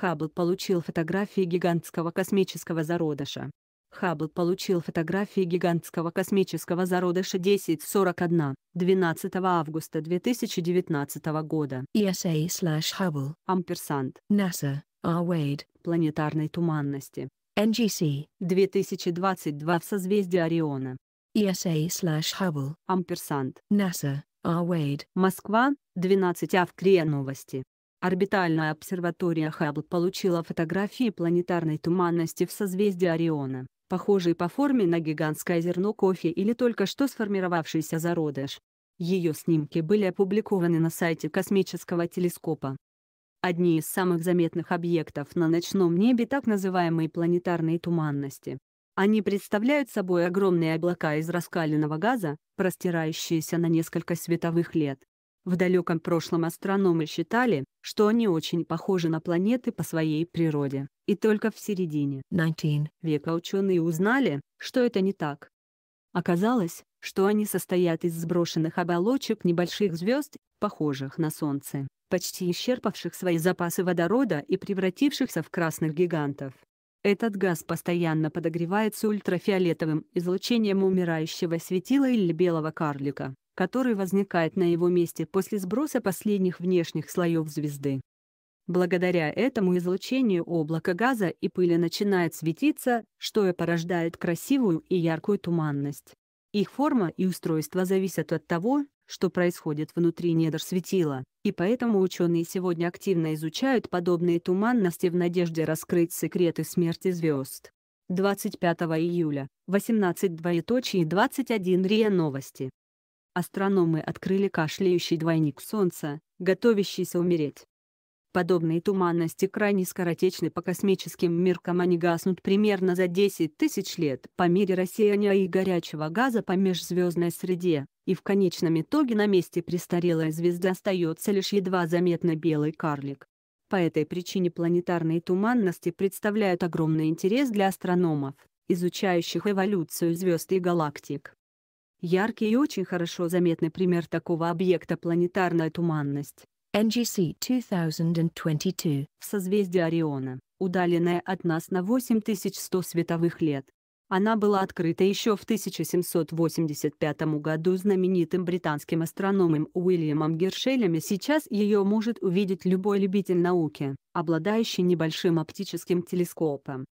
Хаббл получил фотографии гигантского космического зародыша. Хаббл получил фотографии гигантского космического зародыша 1041, 12 августа 2019 года. ESA slash Hubble. Амперсант. NASA, R. Wade. Планетарной туманности. NGC. 2022 в созвездии Ориона. ESA slash Hubble. Амперсант. NASA, R. Wade. Москва, 12 Авкрия новости. Орбитальная обсерватория Хаббл получила фотографии планетарной туманности в созвездии Ориона, похожей по форме на гигантское зерно кофе или только что сформировавшийся зародыш. Ее снимки были опубликованы на сайте космического телескопа. Одни из самых заметных объектов на ночном небе так называемые планетарные туманности. Они представляют собой огромные облака из раскаленного газа, простирающиеся на несколько световых лет. В далеком прошлом астрономы считали, что они очень похожи на планеты по своей природе. И только в середине 19. века ученые узнали, что это не так. Оказалось, что они состоят из сброшенных оболочек небольших звезд, похожих на Солнце, почти исчерпавших свои запасы водорода и превратившихся в красных гигантов. Этот газ постоянно подогревается ультрафиолетовым излучением умирающего светила или белого карлика который возникает на его месте после сброса последних внешних слоев звезды. Благодаря этому излучению облако газа и пыли начинает светиться, что и порождает красивую и яркую туманность. Их форма и устройство зависят от того, что происходит внутри недр светила, и поэтому ученые сегодня активно изучают подобные туманности в надежде раскрыть секреты смерти звезд. 25 июля, 18 РИА Новости астрономы открыли кашляющий двойник Солнца, готовящийся умереть. Подобные туманности крайне скоротечны по космическим меркам они гаснут примерно за 10 тысяч лет по мере рассеяния и горячего газа по межзвездной среде, и в конечном итоге на месте престарелой звезды остается лишь едва заметно белый карлик. По этой причине планетарные туманности представляют огромный интерес для астрономов, изучающих эволюцию звезд и галактик. Яркий и очень хорошо заметный пример такого объекта планетарная туманность. NGC 2022. В созвездии Ориона, удаленная от нас на 8100 световых лет. Она была открыта еще в 1785 году знаменитым британским астрономом Уильямом Гершелем, и сейчас ее может увидеть любой любитель науки, обладающий небольшим оптическим телескопом.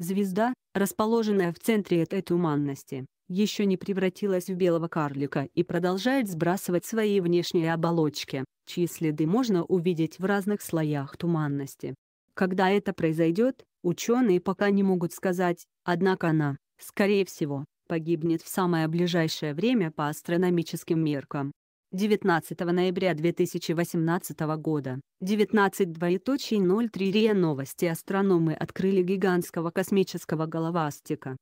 Звезда, расположенная в центре этой туманности, еще не превратилась в белого карлика и продолжает сбрасывать свои внешние оболочки, чьи следы можно увидеть в разных слоях туманности. Когда это произойдет, ученые пока не могут сказать, однако она, скорее всего, погибнет в самое ближайшее время по астрономическим меркам. 19 ноября 2018 года, 19.03 РИА Новости астрономы открыли гигантского космического головастика,